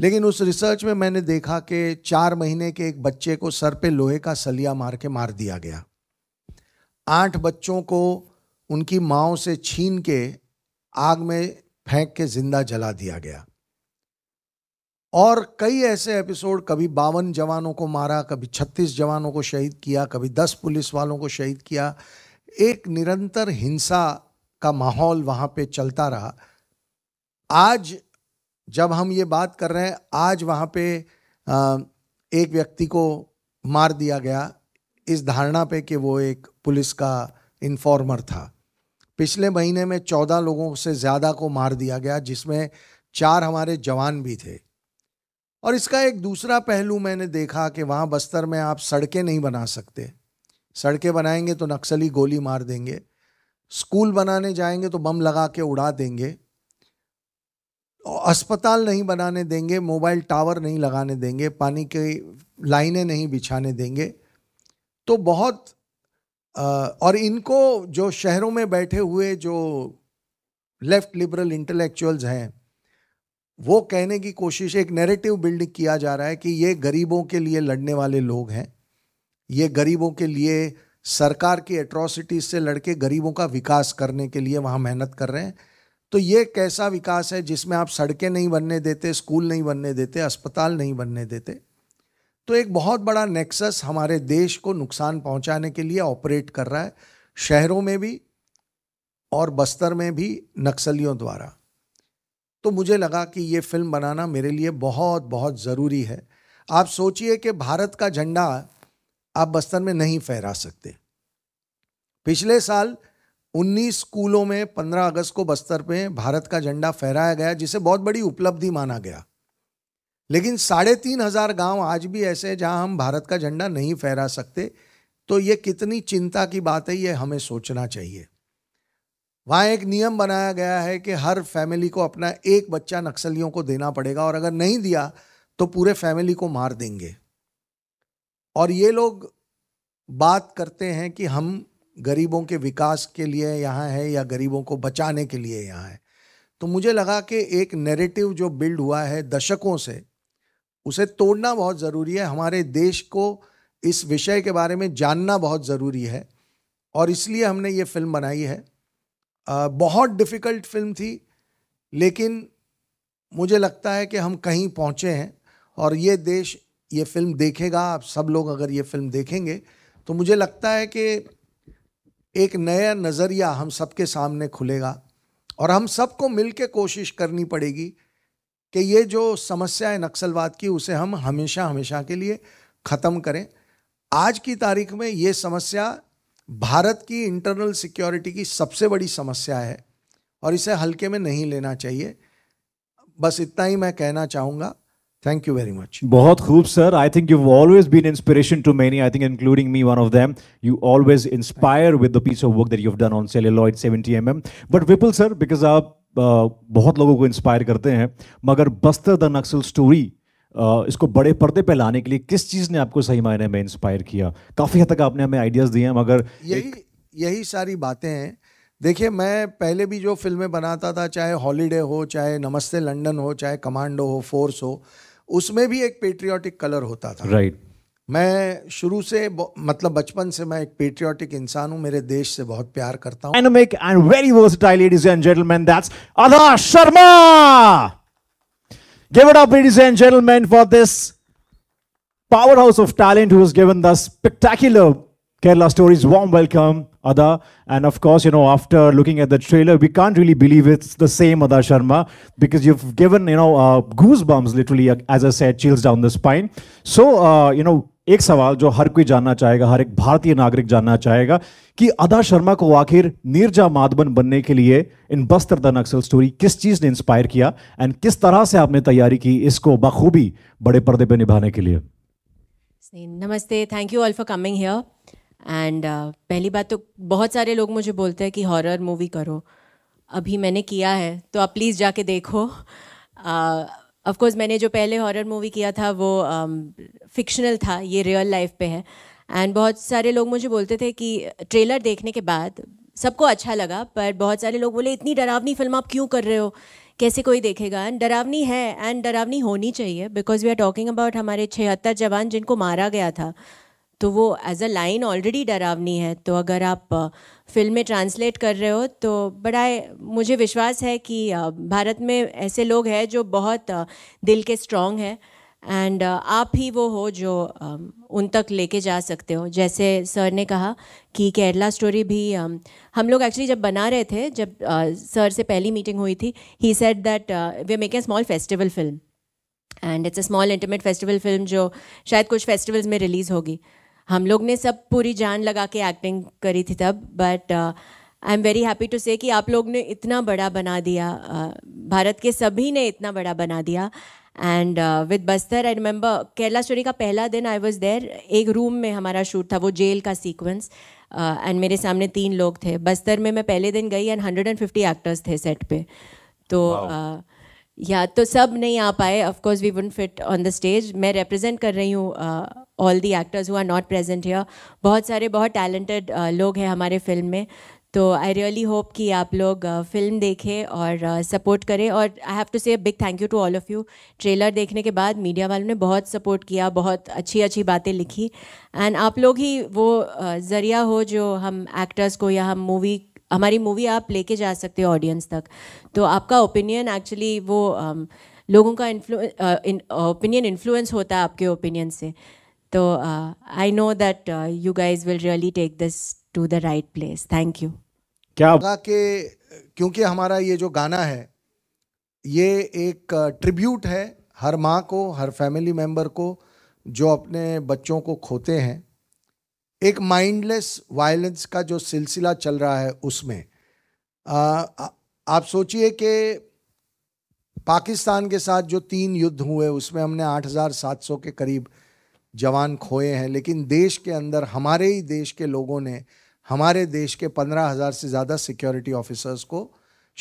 लेकिन उस रिसर्च में मैंने देखा कि चार महीने के एक बच्चे को सर पे लोहे का सलिया मार के मार दिया गया आठ बच्चों को उनकी माओ से छीन के आग में फेंक के जिंदा जला दिया गया और कई ऐसे एपिसोड कभी बावन जवानों को मारा कभी छत्तीस जवानों को शहीद किया कभी दस पुलिस वालों को शहीद किया एक निरंतर हिंसा का माहौल वहां पे चलता रहा आज जब हम ये बात कर रहे हैं आज वहाँ पे एक व्यक्ति को मार दिया गया इस धारणा पे कि वो एक पुलिस का इन्फॉर्मर था पिछले महीने में चौदह लोगों से ज़्यादा को मार दिया गया जिसमें चार हमारे जवान भी थे और इसका एक दूसरा पहलू मैंने देखा कि वहाँ बस्तर में आप सड़कें नहीं बना सकते सड़कें बनाएंगे तो नक्सली गोली मार देंगे स्कूल बनाने जाएंगे तो बम लगा के उड़ा देंगे अस्पताल नहीं बनाने देंगे मोबाइल टावर नहीं लगाने देंगे पानी की लाइनें नहीं बिछाने देंगे तो बहुत और इनको जो शहरों में बैठे हुए जो लेफ्ट लिबरल इंटेलेक्चुअल्स हैं वो कहने की कोशिश एक नैरेटिव बिल्ड किया जा रहा है कि ये गरीबों के लिए लड़ने वाले लोग हैं ये गरीबों के लिए सरकार की एट्रोसिटीज से लड़के गरीबों का विकास करने के लिए वहाँ मेहनत कर रहे हैं तो ये कैसा विकास है जिसमें आप सड़कें नहीं बनने देते स्कूल नहीं बनने देते अस्पताल नहीं बनने देते तो एक बहुत बड़ा नेक्सस हमारे देश को नुकसान पहुंचाने के लिए ऑपरेट कर रहा है शहरों में भी और बस्तर में भी नक्सलियों द्वारा तो मुझे लगा कि ये फिल्म बनाना मेरे लिए बहुत बहुत ज़रूरी है आप सोचिए कि भारत का झंडा आप बस्तर में नहीं फहरा सकते पिछले साल 19 स्कूलों में 15 अगस्त को बस्तर पे भारत का झंडा फहराया गया जिसे बहुत बड़ी उपलब्धि माना गया लेकिन साढ़े तीन हजार गाँव आज भी ऐसे हैं जहाँ हम भारत का झंडा नहीं फहरा सकते तो ये कितनी चिंता की बात है ये हमें सोचना चाहिए वहाँ एक नियम बनाया गया है कि हर फैमिली को अपना एक बच्चा नक्सलियों को देना पड़ेगा और अगर नहीं दिया तो पूरे फैमिली को मार देंगे और ये लोग बात करते हैं कि हम गरीबों के विकास के लिए यहाँ है या गरीबों को बचाने के लिए यहाँ है तो मुझे लगा कि एक नैरेटिव जो बिल्ड हुआ है दशकों से उसे तोड़ना बहुत ज़रूरी है हमारे देश को इस विषय के बारे में जानना बहुत ज़रूरी है और इसलिए हमने ये फिल्म बनाई है आ, बहुत डिफ़िकल्ट फिल्म थी लेकिन मुझे लगता है कि हम कहीं पहुँचे हैं और ये देश ये फिल्म देखेगा आप सब लोग अगर ये फिल्म देखेंगे तो मुझे लगता है कि एक नया नज़रिया हम सबके सामने खुलेगा और हम सबको मिल के कोशिश करनी पड़ेगी कि ये जो समस्या है नक्सलवाद की उसे हम हमेशा हमेशा के लिए ख़त्म करें आज की तारीख में ये समस्या भारत की इंटरनल सिक्योरिटी की सबसे बड़ी समस्या है और इसे हल्के में नहीं लेना चाहिए बस इतना ही मैं कहना चाहूँगा Thank you very much. बहुत खूब sir I think you always been inspiration to many I think including me one of them you always inspire with the piece of work that you have done on celluloid 70 mm but Vipul sir because आप uh, बहुत लोगों को inspire करते हैं मगर Bastar the Naxal story इसको बड़े पर्दे पे लाने के लिए किस चीज़ ने आपको सही मायने में इंस्पायर किया काफ़ी हद तक आपने हमें आइडियाज़ दिए हैं मगर यही यही सारी बातें हैं देखिए मैं पहले भी जो फिल्में बनाता था चाहे हॉलीडे हो चाहे नमस्ते लंदन हो चाहे कमांडो हो फोर्स हो उसमें भी एक पेट्रियाटिक कलर होता था राइट right. मैं शुरू से मतलब बचपन से मैं एक पेट्रियाटिक इंसान हूं मेरे देश से बहुत प्यार करता हूं anomic and very versatile ladies and gentleman that's Ada Sharma give it up ladies and gentleman for this house of talent who has given us spectacular Kerala stories warm welcome Ada. And of course, you know, after looking at the trailer, we can't really believe it's the same Ada Sharma because you've given, you know, uh, goosebumps literally, uh, as I said, chills down the spine. So, uh, you know, एक सवाल जो हर कोई जानना चाहेगा हर एक भारतीय नागरिक जानना चाहेगा कि अदा शर्मा को आखिर नीरजा माधवन बनने के लिए in Bastar the Naxal story किस चीज़ ने इंस्पायर किया एंड किस तरह से आपने तैयारी की इसको बखूबी बड़े पर्दे पे निभाने के लिए नमस्ते thank you all for coming here and uh, पहली बात तो बहुत सारे लोग मुझे बोलते हैं कि हॉरर मूवी करो अभी मैंने किया है तो आप प्लीज़ जाके देखो अफकोर्स uh, मैंने जो पहले हॉरर मूवी किया था वो फिक्शनल um, था ये रियल लाइफ पे है एंड बहुत सारे लोग मुझे बोलते थे कि ट्रेलर देखने के बाद सबको अच्छा लगा पर बहुत सारे लोग बोले इतनी डरावनी फिल्म आप क्यों कर रहे हो कैसे कोई देखेगा एंड डरावनी है एंड डरावनी होनी चाहिए because we are talking about हमारे छिहत्तर जवान जिनको मारा गया था तो वो एज अ लाइन ऑलरेडी डरावनी है तो अगर आप फिल्म में ट्रांसलेट कर रहे हो तो बड़ा मुझे विश्वास है कि भारत में ऐसे लोग हैं जो बहुत दिल के स्ट्रॉन्ग हैं एंड आप ही वो हो जो उन तक लेके जा सकते हो जैसे सर ने कहा कि केरला स्टोरी भी हम लोग एक्चुअली जब बना रहे थे जब सर से पहली मीटिंग हुई थी he said that we make a small festival film and it's a small intimate festival film जो शायद कुछ फेस्टिवल्स में रिलीज़ होगी हम लोग ने सब पूरी जान लगा के एक्टिंग करी थी तब but I am very happy to say कि आप लोग ने इतना बड़ा बना दिया uh, भारत के सभी ने इतना बड़ा बना दिया and with Bastar I remember Kerala story का पहला दिन आई वॉज देर एक रूम में हमारा शूट था वो जेल का सीक्वेंस एंड uh, मेरे सामने तीन लोग थे बस्तर में मैं पहले दिन गई and hundred and fifty actors थे सेट पे तो wow. uh, या तो सब नहीं आ पाए of course we would fit on the stage मैं रिप्रेजेंट कर रही हूँ all the actors who are not present here बहुत सारे बहुत टैलेंटेड uh, लोग हैं हमारे फिल्म में तो आई रियली होप कि आप लोग फिल्म uh, देखें और सपोर्ट uh, करें और I have to say big thank you to all of you trailer देखने के बाद मीडिया वालों ने बहुत सपोर्ट किया बहुत अच्छी अच्छी बातें लिखी एंड आप लोग ही वो uh, ज़रिया हो जो हम एक्टर्स को या हम मूवी हमारी मूवी आप लेके जा सकते हो ऑडियंस तक तो आपका ओपिनियन एक्चुअली वो um, लोगों का ओपिनियन इन्फ्लुएंस uh, uh, होता है आपके ओपिनियन से तो I know that you guys will really take this to the right place thank you क्या हाँ, के क्योंकि हमारा ये जो गाना है ये एक ट्रिब्यूट uh, है हर माँ को हर फैमिली मेम्बर को जो अपने बच्चों को खोते हैं एक माइंडलेस वायलेंस का जो सिलसिला चल रहा है उसमें आ, आप सोचिए कि पाकिस्तान के साथ जो तीन युद्ध हुए उसमें हमने 8,700 के करीब जवान खोए हैं लेकिन देश के अंदर हमारे ही देश के लोगों ने हमारे देश के 15,000 से ज़्यादा सिक्योरिटी ऑफिसर्स को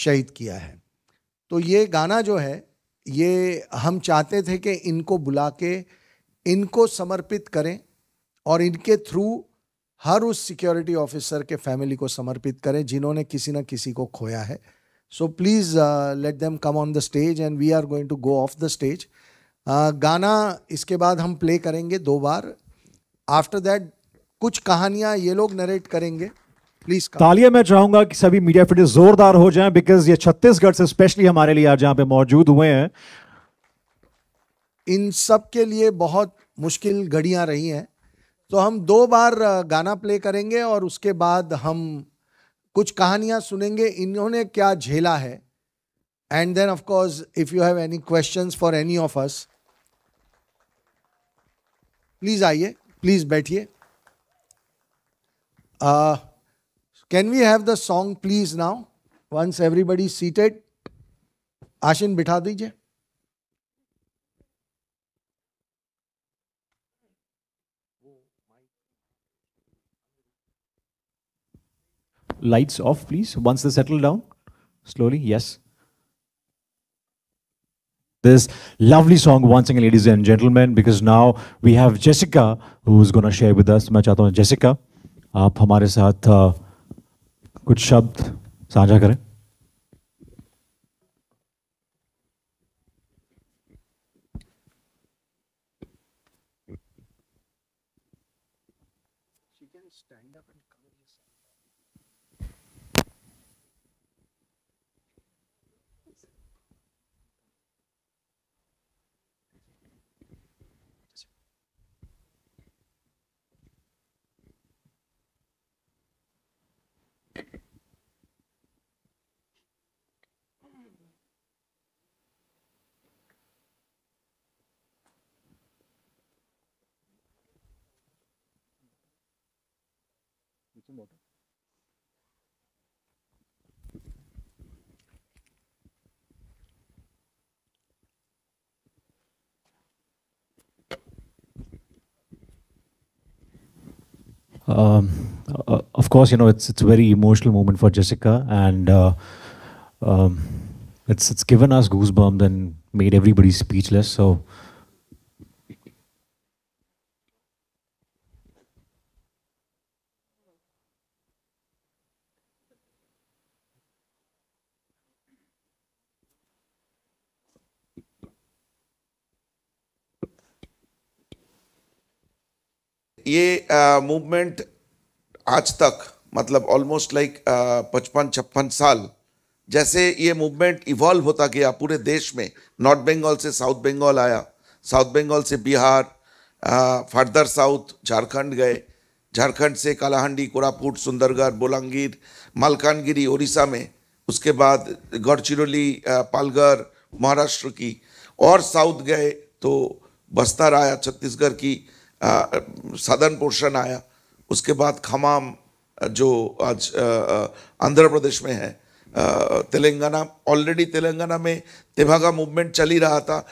शहीद किया है तो ये गाना जो है ये हम चाहते थे कि इनको बुला के इनको समर्पित करें और इनके थ्रू हर उस सिक्योरिटी ऑफिसर के फैमिली को समर्पित करें जिन्होंने किसी ना किसी को खोया है so please let them come on the stage and we are going to go off the stage गाना इसके बाद हम प्ले करेंगे दो बार आफ्टर दैट कुछ कहानियां ये लोग नरेट करेंगे प्लीज तालिया मैं चाहूंगा कि सभी मीडिया फिटेज जोरदार हो जाएं बिकॉज ये छत्तीसगढ़ से स्पेशली हमारे लिए आज यहाँ पे मौजूद हुए हैं इन सब के लिए बहुत मुश्किल घड़ियां रही हैं तो हम दो बार गाना प्ले करेंगे और उसके बाद हम कुछ कहानियां सुनेंगे इन्होंने क्या झेला है and then of course if you have any questions for any of us please आइए प्लीज बैठिए can we have the song please now once everybody seated आशिन बिठा दीजिए lights off, please, once they settle down? Slowly, yes. This lovely song once again, ladies and gentlemen, because now we have Jessica who's going to share with us. Jessica, You हमारे साथ uh, कुछ शब्द साझा Um, uh, of course, you know it's it's a very emotional moment for Jessica, and uh, um, it's it's given us goosebumps and made everybody speechless. So ये movement आज तक मतलब almost like पचपन छप्पन साल जैसे ये मूवमेंट इवॉल्व होता गया पूरे देश में नॉर्थ बंगाल से साउथ बंगाल आया साउथ बंगाल से बिहार फर्दर साउथ झारखंड गए झारखंड से कालाहांडी कोरापुट सुंदरगढ़ बोलांगीर मालकानगिरी उड़ीसा में उसके बाद गढ़चिरौली पालघर महाराष्ट्र की और साउथ गए तो बस्तर आया छत्तीसगढ़ की सदर्न पोर्शन आया उसके बाद खमाम जो आज आंध्र प्रदेश में है तेलंगाना ऑलरेडी तेलंगाना में तिभागा मूवमेंट चल ही रहा था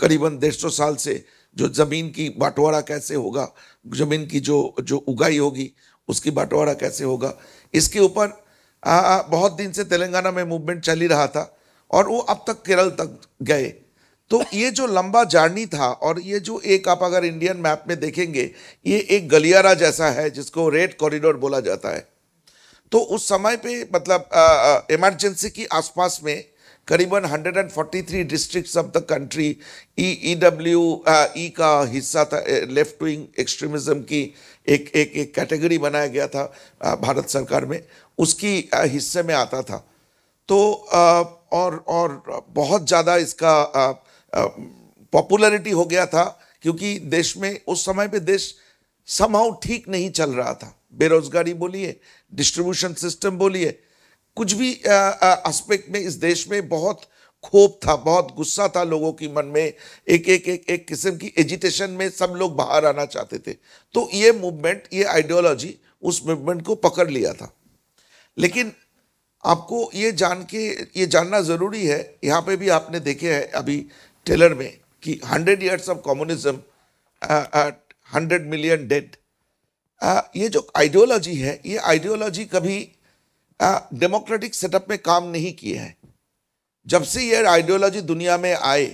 करीबन डेढ़ सौ साल से जो ज़मीन की बंटवारा कैसे होगा ज़मीन की जो जो उगाई होगी उसकी बंटवारा कैसे होगा इसके ऊपर बहुत दिन से तेलंगाना में मूवमेंट चल ही रहा था और वो अब तक केरल तक गए तो ये जो लंबा जर्नी था और ये जो एक आप अगर इंडियन मैप में देखेंगे ये एक गलियारा जैसा है जिसको रेड कॉरिडोर बोला जाता है तो उस समय पे मतलब इमरजेंसी की आसपास में करीबन 143 districts of the country E E W E का हिस्सा था लेफ्ट विंग एक्सट्रीमिज्म की एक एक एक कैटेगरी बनाया गया था आ, भारत सरकार में उसकी आ, हिस्से में आता था तो आ, और और बहुत ज़्यादा इसका पॉपुलरिटी हो गया था क्योंकि देश में उस समय पे देश समाव ठीक नहीं चल रहा था बेरोजगारी बोलिए डिस्ट्रीब्यूशन सिस्टम बोलिए कुछ भी एस्पेक्ट में इस देश में बहुत खोप था बहुत गुस्सा था लोगों की मन में एक एक एक एक किस्म की एजिटेशन में सब लोग बाहर आना चाहते थे तो ये मूवमेंट ये आइडियोलॉजी उस मूवमेंट को पकड़ लिया था लेकिन आपको ये जान के ये जानना ज़रूरी है यहाँ पे भी आपने देखे है अभी टेलर में कि hundred years of communism hundred million dead ये जो आइडियोलॉजी है ये आइडियोलॉजी कभी डेमोक्रेटिक uh, सेटअप में काम नहीं किए हैं जब से ये आइडियोलॉजी दुनिया में आए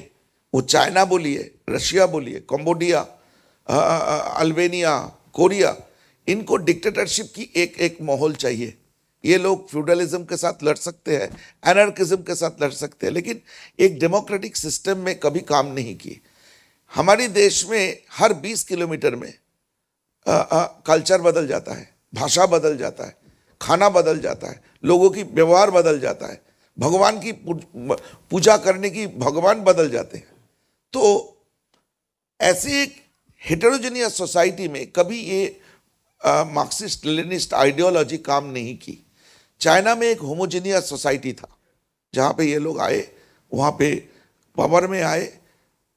वो चाइना बोलिए रशिया बोलिए Cambodia uh, uh, Albania Korea इनको डिक्टेटरशिप की एक एक माहौल चाहिए ये लोग फ्यूडलिज्म के साथ लड़ सकते हैं एनर्किज्म के साथ लड़ सकते हैं लेकिन एक डेमोक्रेटिक सिस्टम में कभी काम नहीं किए हमारे देश में हर 20 किलोमीटर में कल्चर बदल जाता है भाषा बदल जाता है खाना बदल जाता है लोगों की व्यवहार बदल जाता है भगवान की पूजा करने की भगवान बदल जाते हैं तो ऐसी एक हेटेरोजेनियस सोसाइटी में कभी ये मार्क्सिस्ट लेनिस्ट आइडियोलॉजी काम नहीं की चाइना में एक होमोजेनियस सोसाइटी था जहाँ पे ये लोग आए वहाँ पे पावर में आए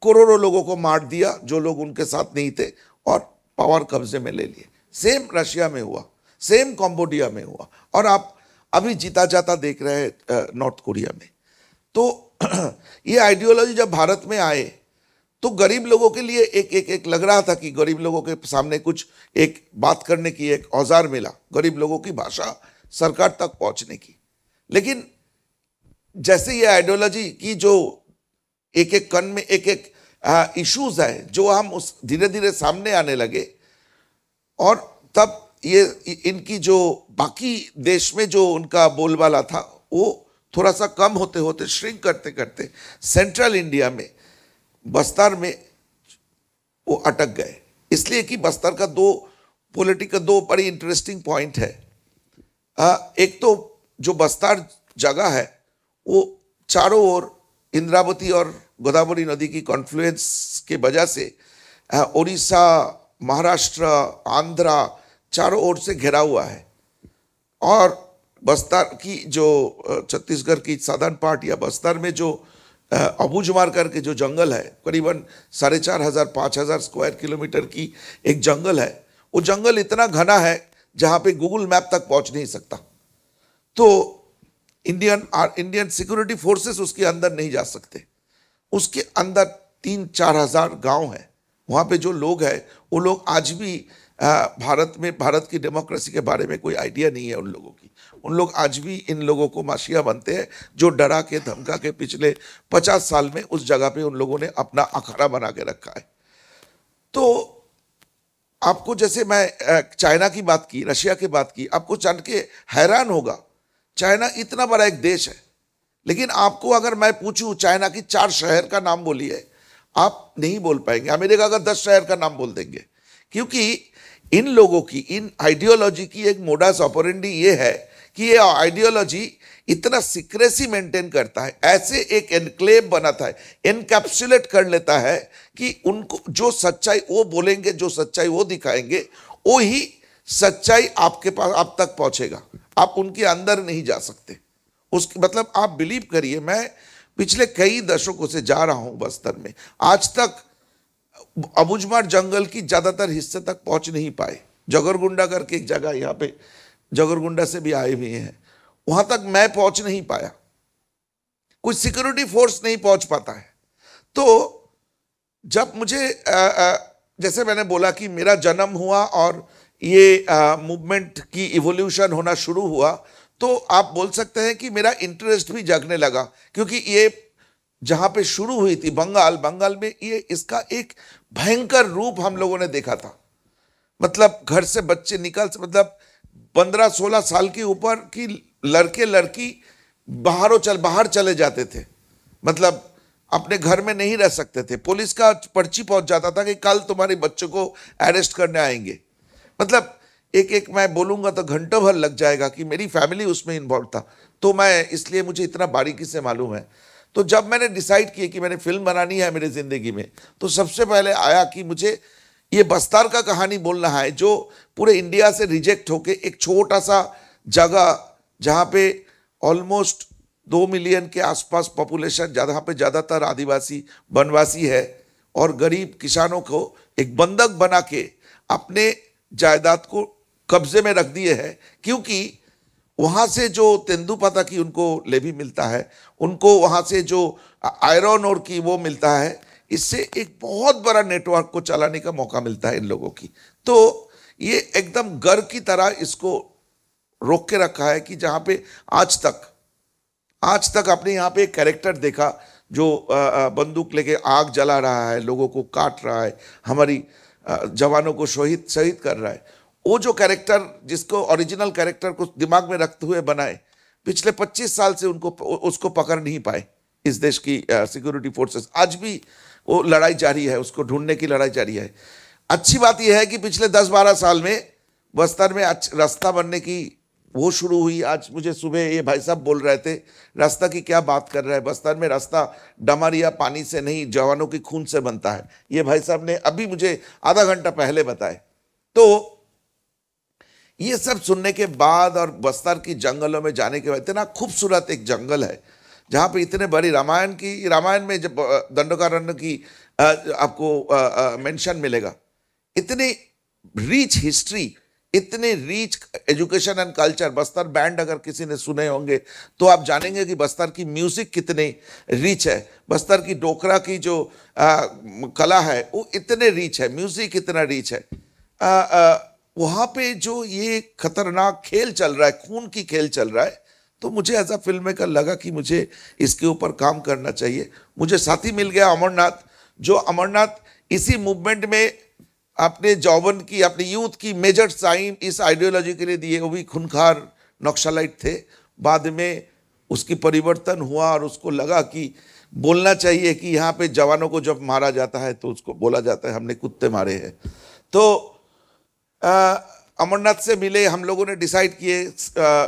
करोड़ों लोगों को मार दिया जो लोग उनके साथ नहीं थे और पावर कब्जे में ले लिए सेम रशिया में हुआ सेम कॉम्बोडिया में हुआ और आप अभी जीता जाता देख रहे हैं नॉर्थ कोरिया में तो ये आइडियोलॉजी जब भारत में आए तो गरीब लोगों के लिए एक एक एक लग रहा था कि गरीब लोगों के सामने कुछ एक बात करने की एक औजार मिला गरीब लोगों की भाषा सरकार तक पहुंचने की लेकिन जैसे ये आइडियोलॉजी की जो एक एक कण में एक एक इश्यूज है जो हम उस धीरे धीरे सामने आने लगे और तब ये इनकी जो बाकी देश में जो उनका बोलबाला था वो थोड़ा सा कम होते होते श्रिंक करते करते सेंट्रल इंडिया में बस्तर में वो अटक गए इसलिए कि बस्तर का दो पॉलिटिकल दो बड़ी इंटरेस्टिंग पॉइंट है आ, हाँ, एक तो जो बस्तार जगह है वो चारों ओर इंद्रावती और गोदावरी नदी की कॉन्फ्लुएंस के वजह से उड़ीसा हाँ, महाराष्ट्र आंध्रा चारों ओर से घिरा हुआ है और बस्तर की जो छत्तीसगढ़ की साधारण पार्ट या बस्तर में जो अबूझमार करके जो जंगल है करीबन साढ़े चार हज़ार पाँच हज़ार स्क्वायर किलोमीटर की एक जंगल है वो जंगल इतना घना है जहाँ पे गूगल मैप तक पहुँच नहीं सकता तो इंडियन इंडियन सिक्योरिटी फोर्सेस उसके अंदर नहीं जा सकते उसके अंदर तीन चार हज़ार गाँव है वहाँ पे जो लोग हैं वो लोग आज भी भारत में भारत की डेमोक्रेसी के बारे में कोई आइडिया नहीं है उन लोगों की उन लोग आज भी इन लोगों को माशिया बनते हैं जो डरा के धमका के पिछले पचास साल में उस जगह पे उन लोगों ने अपना अखाड़ा बना के रखा है तो आपको जैसे मैं चाइना की बात की रशिया की बात की आपको जान के हैरान होगा चाइना इतना बड़ा एक देश है लेकिन आपको अगर मैं पूछूं चाइना की चार शहर का नाम बोलिए आप नहीं बोल पाएंगे अमेरिका का दस शहर का नाम बोल देंगे क्योंकि इन लोगों की इन आइडियोलॉजी की एक मोडास ऑपरेंडी ये है कि ये आइडियोलॉजी इतना सीक्रेसी मेंटेन करता है ऐसे एक एनक्लेव बनाता है एनकैप्सुलेट कर लेता है कि उनको जो सच्चाई वो बोलेंगे जो सच्चाई वो दिखाएंगे वो ही सच्चाई आपके पास आप तक पहुंचेगा आप उनके अंदर नहीं जा सकते उसके मतलब आप बिलीव करिए मैं पिछले कई दशकों से जा रहा हूं बस्तर में आज तक अबुजमार जंगल की ज़्यादातर हिस्से तक पहुंच नहीं पाए जगरगुंडा करके एक जगह यहाँ पे जगरगुंडा से भी आए हुए हैं वहां तक मैं पहुंच नहीं पाया कोई सिक्योरिटी फोर्स नहीं पहुंच पाता है तो जब मुझे आ, आ, जैसे मैंने बोला कि मेरा जन्म हुआ और ये मूवमेंट की इवोल्यूशन होना शुरू हुआ तो आप बोल सकते हैं कि मेरा इंटरेस्ट भी जगने लगा क्योंकि ये जहां पे शुरू हुई थी बंगाल बंगाल में ये इसका एक भयंकर रूप हम लोगों ने देखा था मतलब घर से बच्चे निकल मतलब पंद्रह सोलह साल के ऊपर की लड़के लड़की बाहरों चल बाहर चले जाते थे मतलब अपने घर में नहीं रह सकते थे पुलिस का पर्ची पहुंच जाता था कि कल तुम्हारे बच्चों को अरेस्ट करने आएंगे मतलब एक एक मैं बोलूंगा तो घंटों भर लग जाएगा कि मेरी फैमिली उसमें इन्वॉल्व था तो मैं इसलिए मुझे इतना बारीकी से मालूम है तो जब मैंने डिसाइड किया कि मैंने फिल्म बनानी है मेरी ज़िंदगी में तो सबसे पहले आया कि मुझे ये बस्तार का कहानी बोल रहा है जो पूरे इंडिया से रिजेक्ट होके एक छोटा सा जगह जहाँ पे ऑलमोस्ट दो मिलियन के आसपास पॉपुलेशन जहाँ पे ज़्यादातर आदिवासी वनवासी है और गरीब किसानों को एक बंधक बना के अपने जायदाद को कब्जे में रख दिए है क्योंकि वहाँ से जो तेंदुपाता की उनको लेवी मिलता है उनको वहाँ से जो आयरन और की वो मिलता है इससे एक बहुत बड़ा नेटवर्क को चलाने का मौका मिलता है इन लोगों की तो ये एकदम गर की तरह इसको रोक के रखा है कि जहाँ पे आज तक आज तक आपने यहाँ पे एक कैरेक्टर देखा जो बंदूक लेके आग जला रहा है लोगों को काट रहा है हमारी जवानों को शहीद शहीद कर रहा है वो जो कैरेक्टर जिसको ओरिजिनल कैरेक्टर को दिमाग में रखते हुए बनाए पिछले 25 साल से उनको उसको पकड़ नहीं पाए इस देश की सिक्योरिटी फोर्सेस आज भी वो लड़ाई जारी है उसको ढूंढने की लड़ाई जारी है अच्छी बात यह है कि पिछले दस बारह साल में बस्तर में रास्ता बनने की वो शुरू हुई आज मुझे सुबह ये भाई साहब बोल रहे थे रास्ता की क्या बात कर रहे हैं बस्तर में रास्ता डमर या पानी से नहीं जवानों की खून से बनता है ये भाई साहब ने अभी मुझे आधा घंटा पहले बताए तो ये सब सुनने के बाद और बस्तर की जंगलों में जाने के बाद इतना खूबसूरत एक जंगल है जहाँ पे इतने बड़ी रामायण की रामायण में जब दंडकारण्य की आपको मेंशन मिलेगा इतनी रिच हिस्ट्री इतने rich education and culture Bastar band अगर किसी ने सुने होंगे तो आप जानेंगे कि बस्तर की म्यूज़िक कितने रिच है बस्तर की डोकरा की जो आ, कला है वो इतने रिच है म्यूज़िक इतना रिच है आ, आ, वहाँ पे जो ये खतरनाक खेल चल रहा है खून की खेल चल रहा है तो मुझे एज अ फिल्म मेकर लगा कि मुझे इसके ऊपर काम करना चाहिए मुझे साथी मिल गया अमरनाथ जो अमरनाथ इसी मूवमेंट में अपने जौवन की अपने यूथ की मेजर साइन इस आइडियोलॉजी के लिए दिए वो भी खुनखार नक्शालाइट थे बाद में उसकी परिवर्तन हुआ और उसको लगा कि बोलना चाहिए कि यहाँ पे जवानों को जब मारा जाता है तो उसको बोला जाता है हमने कुत्ते मारे हैं तो आ, अमरनाथ से मिले हम लोगों ने डिसाइड किए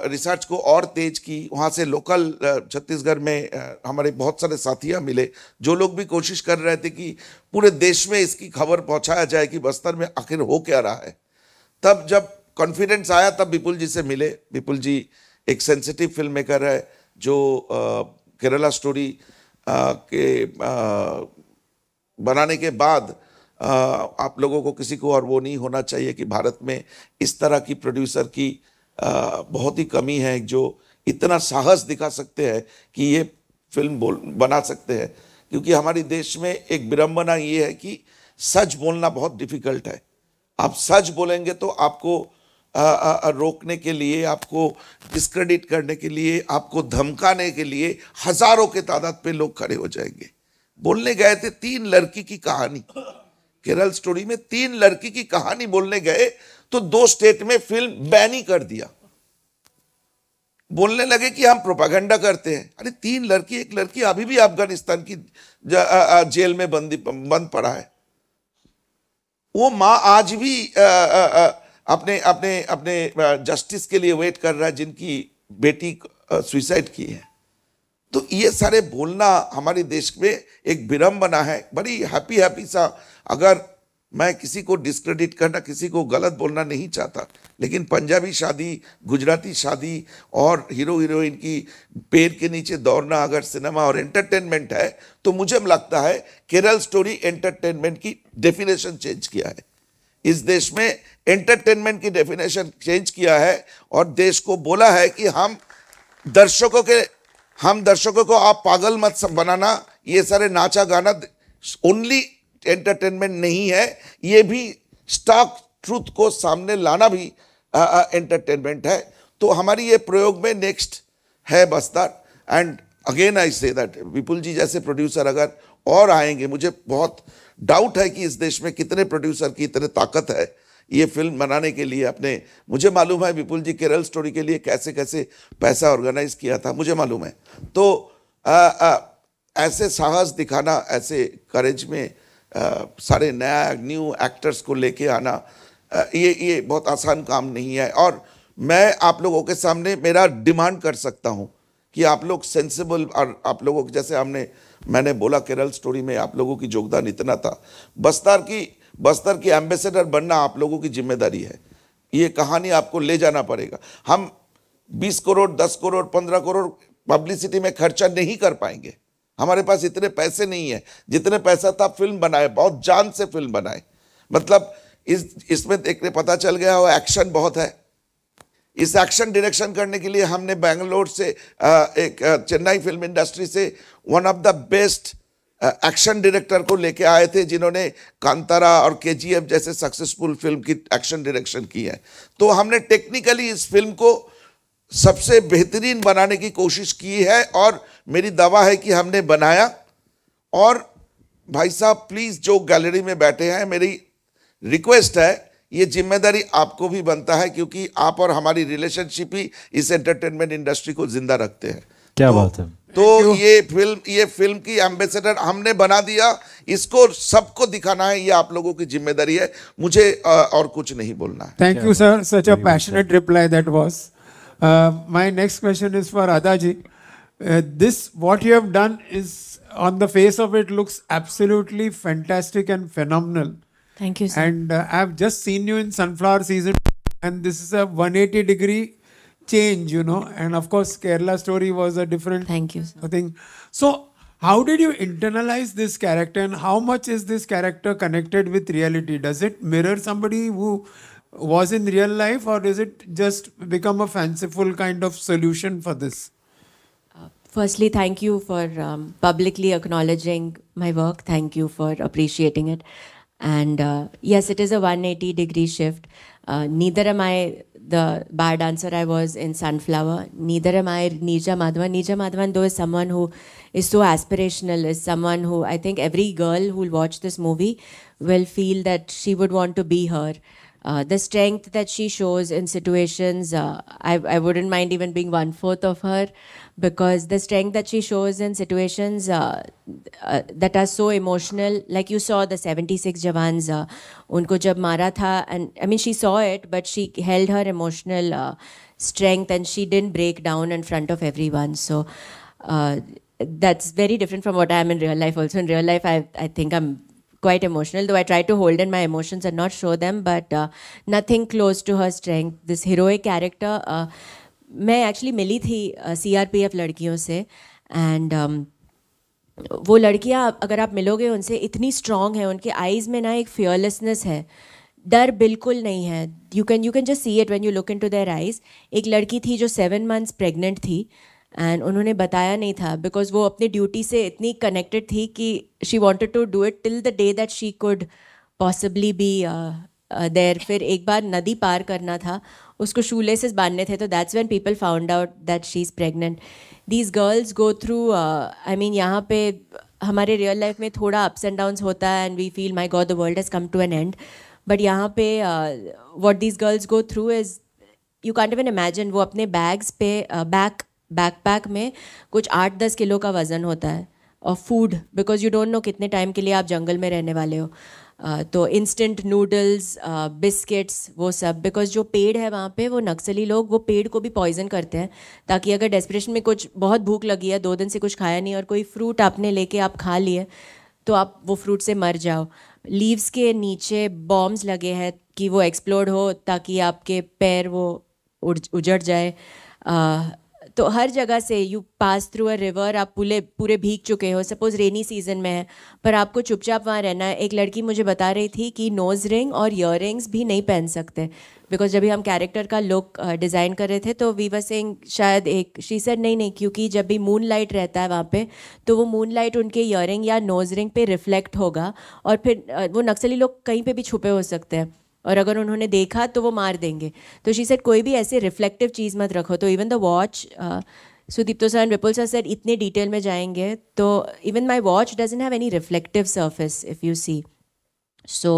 रिसर्च को और तेज की वहाँ से लोकल छत्तीसगढ़ में हमारे बहुत सारे साथियाँ मिले जो लोग भी कोशिश कर रहे थे कि पूरे देश में इसकी खबर पहुँचाया जाए कि बस्तर में आखिर हो क्या रहा है तब जब कॉन्फिडेंस आया तब विपुल जी से मिले विपुल जी एक सेंसिटिव फिल्म मेकर है जो केरला स्टोरी के आ, बनाने के बाद आप लोगों को किसी को और वो नहीं होना चाहिए कि भारत में इस तरह की प्रोड्यूसर की बहुत ही कमी है जो इतना साहस दिखा सकते हैं कि ये फिल्म बोल बना सकते हैं क्योंकि हमारे देश में एक विडम्बना ये है कि सच बोलना बहुत डिफिकल्ट है आप सच बोलेंगे तो आपको आ, आ, आ, रोकने के लिए आपको डिस्क्रेडिट करने के लिए आपको धमकाने के लिए हजारों के तादाद पे लोग खड़े हो जाएंगे बोलने गए थे तीन लड़की की कहानी केरल स्टोरी में तीन लड़की की कहानी बोलने गए तो दो स्टेट में फिल्म बैन ही कर दिया बोलने लगे कि हम प्रोपागेंडा करते हैं अरे तीन लड़की एक लड़की अभी भी अफगानिस्तान की जेल में बंदी बंद पड़ा है वो माँ आज भी अपने अपने अपने जस्टिस के लिए वेट कर रहा है जिनकी बेटी सुसाइड की है तो ये सारे बोलना हमारे देश में एक विड़म्बना बना है बड़ी हैप्पी हैप्पी सा अगर मैं किसी को डिस्क्रेडिट करना किसी को गलत बोलना नहीं चाहता लेकिन पंजाबी शादी गुजराती शादी और हीरो हीरोइन की पेड़ के नीचे दौड़ना अगर सिनेमा और एंटरटेनमेंट है तो मुझे लगता है केरल स्टोरी एंटरटेनमेंट की डेफिनेशन चेंज किया है इस देश में एंटरटेनमेंट की डेफिनेशन चेंज किया है और देश को बोला है कि हम दर्शकों के हम दर्शकों को आप पागल मत बनाना ये सारे नाचा गाना ओनली एंटरटेनमेंट नहीं है ये भी स्टॉक ट्रूथ को सामने लाना भी एंटरटेनमेंट है तो हमारी ये प्रयोग में नेक्स्ट है Bastar and again I say that विपुल जी जैसे प्रोड्यूसर अगर और आएंगे मुझे बहुत डाउट है कि इस देश में कितने प्रोड्यूसर की इतने ताकत है ये फिल्म बनाने के लिए अपने मुझे मालूम है विपुल जी केरल स्टोरी के लिए कैसे कैसे पैसा ऑर्गेनाइज किया था मुझे मालूम है तो आ, आ, ऐसे साहस दिखाना ऐसे करेज में आ, सारे नया न्यू एक्टर्स को लेके आना आ, ये ये बहुत आसान काम नहीं है और मैं आप लोगों के सामने मेरा डिमांड कर सकता हूँ कि आप लोग सेंसिबल और आप लोगों के जैसे हमने मैंने बोला केरल स्टोरी में आप लोगों की योगदान इतना था बस्तार की बस्तर की एम्बेसडर बनना आप लोगों की जिम्मेदारी है ये कहानी आपको ले जाना पड़ेगा हम 20 करोड़ 10 करोड़ 15 करोड़ पब्लिसिटी में खर्चा नहीं कर पाएंगे हमारे पास इतने पैसे नहीं है जितने पैसा था फिल्म बनाए बहुत जान से फिल्म बनाए मतलब इस इसमें देखने पता चल गया हो एक्शन बहुत है इस एक्शन डायरेक्शन करने के लिए हमने बेंगलोर से एक चेन्नई फिल्म इंडस्ट्री से one of the best action director को लेके आए थे जिन्होंने कांतारा और के जैसे सक्सेसफुल फिल्म की एक्शन डायरेक्शन की है तो हमने टेक्निकली इस फिल्म को सबसे बेहतरीन बनाने की कोशिश की है और मेरी दवा है कि हमने बनाया और भाई साहब प्लीज़ जो गैलरी में बैठे हैं मेरी रिक्वेस्ट है ये जिम्मेदारी आपको भी बनता है क्योंकि आप और हमारी रिलेशनशिप ही इस एंटरटेनमेंट इंडस्ट्री को जिंदा रखते हैं क्या तो बात है तो ये फिल्म ये फिल्म की एम्बेसडर हमने बना दिया इसको सबको दिखाना है ये आप लोगों की जिम्मेदारी है मुझे और कुछ नहीं बोलना है thank you sir such a passionate reply that was my next question is for Ada ji this what you have done is on the face of it looks absolutely fantastic and phenomenal thank you and I have just seen you in Sunflower season and this is a 180 degree change, you know. And of course, Kerala story was a different Thank you, sir. thing. So, how did you internalize this character, and how much is this character connected with reality? Does it mirror somebody who was in real life, or does it just become a fanciful kind of solution for this? Uh, firstly, thank you for um, publicly acknowledging my work. Thank you for appreciating it. And uh, yes, it is a 180 degree shift. Uh, neither am I the bar dancer I was in Sunflower. Neither am I Nija Madhavan. Nija Madhavan, though, is someone who is so aspirational, is someone who I think every girl who'll watch this movie will feel that she would want to be her uh, the strength that she shows in situations, uh, I, I wouldn't mind even being one fourth of her because the strength that she shows in situations uh, uh, that are so emotional, like you saw the 76 Jawans, uh, unko jab mara tha, and I mean, she saw it, but she held her emotional uh, strength and she didn't break down in front of everyone. So uh, that's very different from what I am in real life. Also, in real life, I, I think I'm quite emotional, though I try to hold in my emotions and not show them, but uh, nothing close to her strength. This heroic character, uh, मैं actually मिली थी C R P F लड़कियों से and um, वो लड़कियाँ अगर आप मिलोगे उनसे इतनी स्ट्रांग है उनके आईज़ में ना एक फियरलेसनेस है डर बिल्कुल नहीं है you can you can just see it when you look into their eyes एक लड़की थी जो सेवन मंथ्स प्रेग्नेंट थी एंड उन्होंने बताया नहीं था बिकॉज वो अपनी ड्यूटी से इतनी कनेक्टेड थी कि she wanted to do it till the day that she could possibly be there फिर एक बार नदी पार करना था उसको शूलेसेस बांधने थे तो that's when people found out that she is pregnant these girls go through I mean यहाँ पे हमारे रियल लाइफ में थोड़ा अप्स एंड डाउन्स होता है and we feel my god the world has come to an end but यहाँ पे what these girls go through is you can't even imagine वो अपने बैग्स पे बैक uh, बैकपैक में कुछ आठ दस किलो का वज़न होता है और food because you don't know कितने टाइम के लिए आप जंगल में रहने वाले हो तो इंस्टेंट नूडल्स बिस्किट्स वो सब बिकॉज जो पेड़ है वहाँ पे वो नक्सली लोग वो पेड़ को भी पॉइजन करते हैं ताकि अगर डेस्परेशन में कुछ बहुत भूख लगी है दो दिन से कुछ खाया नहीं और कोई फ्रूट आपने लेके आप खा लिए तो आप वो फ्रूट से मर जाओ लीव्स के नीचे बॉम्ब्स लगे हैं कि वो एक्सप्लोर हो ताकि आपके पैर वो उड़ उजड़ जाए तो हर जगह से you pass through a river आप पूरे पूरे भीग चुके हो सपोज रेनी सीजन में है पर आपको चुपचाप वहाँ रहना है एक लड़की मुझे बता रही थी कि नोज़ रिंग और ईयर भी नहीं पहन सकते बिकॉज जब भी हम कैरेक्टर का लुक डिज़ाइन uh, कर रहे थे तो वी वर सिंग शायद एक शी सर नहीं नहीं क्योंकि जब भी मून लाइट रहता है वहाँ पे तो वो मून लाइट उनके ईयर या नोज़ रिंग पे रिफ्लेक्ट होगा और फिर uh, वो नक्सली लोग कहीं पे भी छुपे हो सकते हैं और अगर उन्होंने देखा तो वो मार देंगे तो शी सेट कोई भी ऐसे रिफ्लेक्टिव चीज़ मत रखो तो even the watch Sudipto sir and Vipul sir sir इतने डिटेल में जाएंगे तो even my watch doesn't have any reflective surface if you see so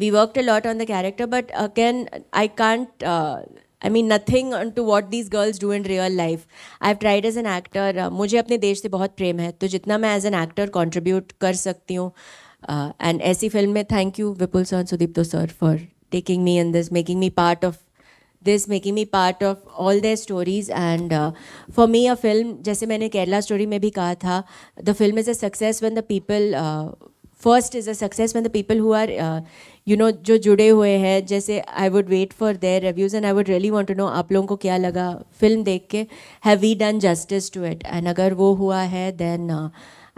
we work a lot on the character but can I can't I I mean nothing to what these girls do in real life. I've tried as an actor. Uh, मुझे अपने देश से बहुत प्रेम है तो जितना मैं as an actor contribute कर सकती हूँ एंड uh, ऐसी फिल्म में thank you Vipul sir Sudipto sir for taking me in this making me part of this making me part of all their stories and for me a film जैसे मैंने Kerala story में भी कहा था the film is a success when the people first is a success when the people who are you know जो जुड़े हुए हैं जैसे I would wait for their reviews and I would really want to know आप लोगों को क्या लगा फिल्म देख के have we done justice to it and अगर वो हुआ है देन uh,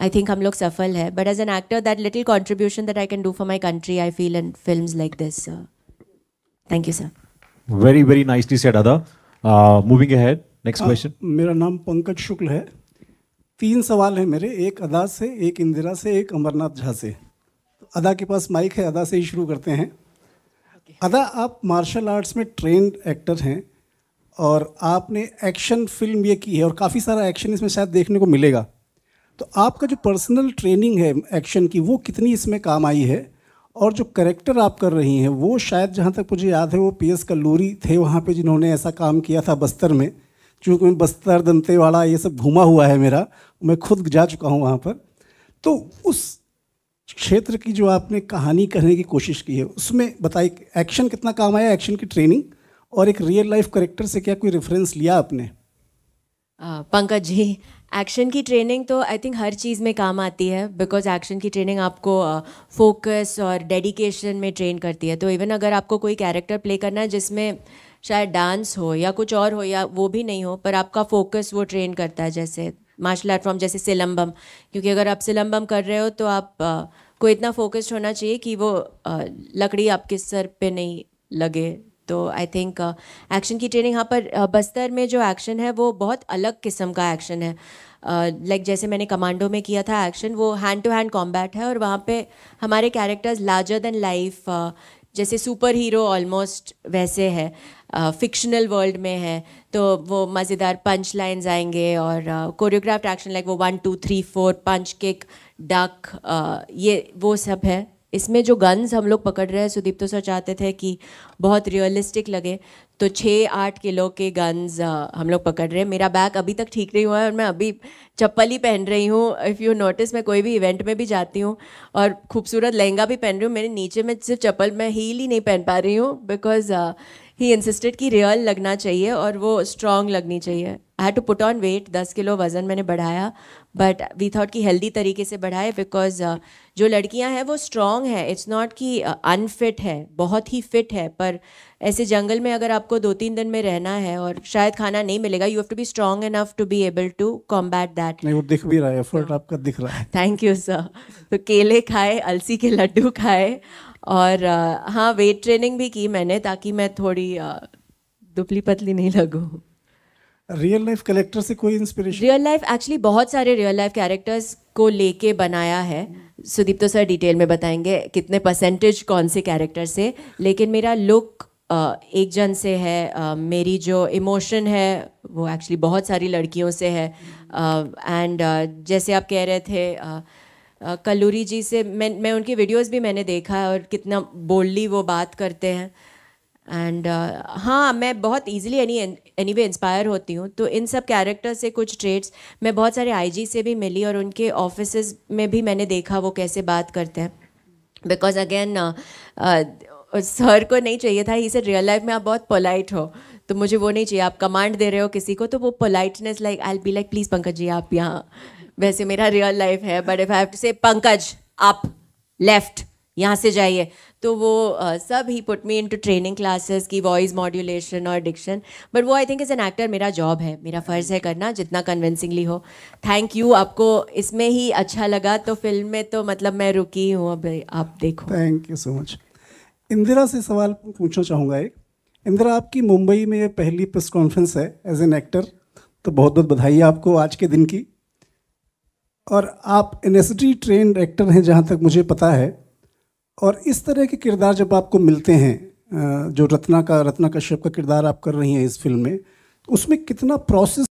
आई थिंक हम लोग सफल है but as an actor that little contribution that I can do for my country I feel in film like this thank you sir very very nicely said Ada moving ahead next question मेरा नाम पंकज शुक्ल है तीन सवाल है मेरे एक अदा से एक इंदिरा से एक अमरनाथ झा से अदा के पास माइक है अदा से ही शुरू करते हैं okay. अदा आप मार्शल आर्ट्स में ट्रेंड एक्टर हैं और आपने एक्शन फिल्म ये की है और काफ़ी सारा एक्शन इसमें शायद देखने को मिलेगा तो आपका जो पर्सनल ट्रेनिंग है एक्शन की वो कितनी इसमें काम आई है और जो करेक्टर आप कर रही हैं वो शायद जहाँ तक मुझे याद है वो पी एस कल्लूरी थे वहाँ पे जिन्होंने ऐसा काम किया था बस्तर में चूँकि मैं बस्तर दंतेवाड़ा ये सब घूमा हुआ है मेरा मैं खुद जा चुका हूँ वहाँ पर तो उस क्षेत्र की जो आपने कहानी कहने की कोशिश की है उसमें बताइए एक्शन कितना काम आया एक्शन की ट्रेनिंग और एक रियल लाइफ करेक्टर से क्या कोई रेफरेंस लिया आपने पंकज जी एक्शन की ट्रेनिंग तो आई थिंक हर चीज़ में काम आती है बिकॉज एक्शन की ट्रेनिंग आपको फोकस uh, और डेडिकेशन में ट्रेन करती है तो इवन अगर आपको कोई कैरेक्टर प्ले करना है जिसमें शायद डांस हो या कुछ और हो या वो भी नहीं हो पर आपका फोकस वो ट्रेन करता है जैसे मार्शल आर्ट फॉर्म जैसे सिलम्बम क्योंकि अगर आप सिलम्बम कर रहे हो तो आप uh, को इतना फोकस्ड होना चाहिए कि वो uh, लकड़ी आपके सर पे नहीं लगे तो आई थिंक एक्शन की ट्रेनिंग यहाँ पर uh, बस्तर में जो एक्शन है वो बहुत अलग किस्म का एक्शन है लाइक uh, like जैसे मैंने कमांडो में किया था एक्शन वो हैंड टू हैंड कॉम्बैट है और वहाँ पे हमारे कैरेक्टर्स लार्जर देन लाइफ जैसे सुपर हीरो ऑलमोस्ट वैसे है फिक्शनल uh, वर्ल्ड में है तो वो मज़ेदार पंच लाइन्स आएंगे और कोरियोग्राफ्ड एक्शन लाइक वो one two three four punch kick duck ये वो सब है इसमें जो गन्स हम लोग पकड़ रहे हैं सुदीप तो सर चाहते थे कि बहुत रियलिस्टिक लगे तो छः आठ किलो के गन्स हम लोग पकड़ रहे हैं मेरा बैग अभी तक ठीक नहीं हुआ है और मैं अभी चप्पल ही पहन रही हूँ इफ़ यू नोटिस मैं कोई भी इवेंट में भी जाती हूँ और खूबसूरत लहंगा भी पहन रही हूँ मेरे नीचे में सिर्फ चप्पल मैं हील ही नहीं पहन पा रही हूँ बिकॉज ही इंसिस्टेड कि रियल लगना चाहिए और वो स्ट्रॉन्ग लगनी चाहिए I had to put on weight दस किलो वज़न मैंने बढ़ाया बट वी थॉट कि हेल्दी तरीके से बढ़ाए बिकॉज uh, जो लड़कियां हैं वो स्ट्रॉन्ग है इट्स नॉट कि अनफिट uh, है बहुत ही फिट है पर ऐसे जंगल में अगर आपको दो तीन दिन में रहना है और शायद खाना नहीं मिलेगा you have to be strong enough to be able to combat that नहीं वो दिख भी रहा है एफर्ट आपका दिख रहा है थैंक यू सर तो केले खाए अलसी के लड्डू खाए और आ, हाँ वेट ट्रेनिंग भी की मैंने ताकि मैं थोड़ी आ, दुबली पतली नहीं लगूँ रियल लाइफ कैरेक्टर से कोई इंस्पिरेशन रियल लाइफ एक्चुअली बहुत सारे रियल लाइफ कैरेक्टर्स को लेके बनाया है सुदीप तो सर डिटेल में बताएंगे कितने परसेंटेज कौन से कैरेक्टर से लेकिन मेरा लुक एक जन से है मेरी जो इमोशन है वो एक्चुअली बहुत सारी लड़कियों से है एंड जैसे आप कह रहे थे कलूरी जी से मैं मैं उनकी वीडियोस भी मैंने देखा है और कितना बोल्डली वो बात करते हैं एंड uh, हाँ मैं बहुत easily any anyway inspire होती हूँ तो इन सब कैरेक्टर से कुछ ट्रेड्स मैं बहुत सारे आईजी से भी मिली और उनके ऑफिस में भी मैंने देखा वो कैसे बात करते हैं बिकॉज अगेन सर को नहीं चाहिए था इसे रियल लाइफ में आप बहुत पोलाइट हो तो मुझे वो नहीं चाहिए आप कमांड दे रहे हो किसी को तो वो politeness like I be like please Pankaj ji आप यहाँ वैसे मेरा रियल लाइफ है but if have to say Pankaj आप लेफ्ट यहाँ से जाइए तो वो uh, सब he put me into training classes की वॉइस मॉड्यूलेशन और डिक्शन बट वो I think as an actor मेरा जॉब है मेरा फ़र्ज़ है करना जितना कन्विंसिंगली हो थैंक यू आपको इसमें ही अच्छा लगा तो फिल्म में तो मतलब मैं रुकी हूँ अब आप देखो thank you so much Indira से सवाल पूछना चाहूँगा एक इंदिरा आपकी मुंबई में पहली प्रेस कॉन्फ्रेंस है एज एन एक्टर तो बहुत बहुत बधाई आपको आज के दिन की और आप N S D trained actor हैं जहाँ तक मुझे पता है और इस तरह के किरदार जब आपको मिलते हैं जो रत्ना का रत्ना कश्यप का किरदार आप कर रही हैं इस फिल्म में तो उसमें कितना प्रोसेस